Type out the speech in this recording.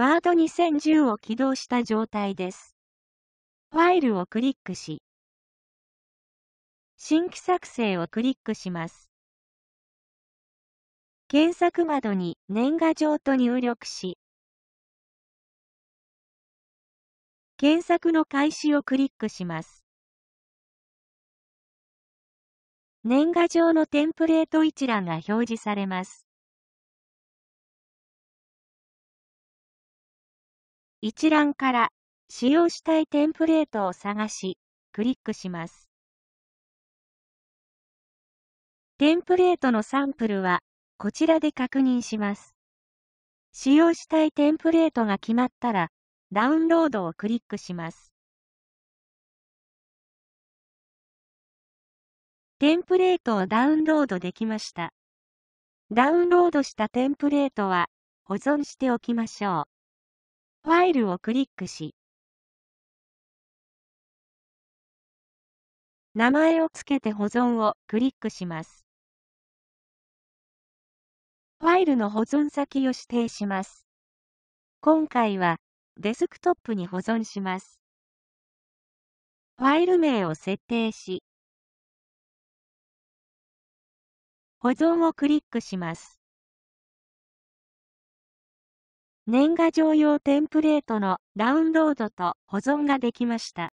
ワード2 0 1 0を起動した状態です。ファイルをクリックし、新規作成をクリックします。検索窓に年賀状と入力し、検索の開始をクリックします。年賀状のテンプレート一覧が表示されます。一覧から使用したいテンプレートを探し、クリックします。テンプレートのサンプルは、こちらで確認します。使用したいテンプレートが決まったら、ダウンロードをクリックします。テンプレートをダウンロードできました。ダウンロードしたテンプレートは保存しておきましょう。ファイルをクリックし、名前を付けて保存をクリックします。ファイルの保存先を指定します。今回はデスクトップに保存します。ファイル名を設定し、保存をクリックします。年賀状用テンプレートのダウンロードと保存ができました。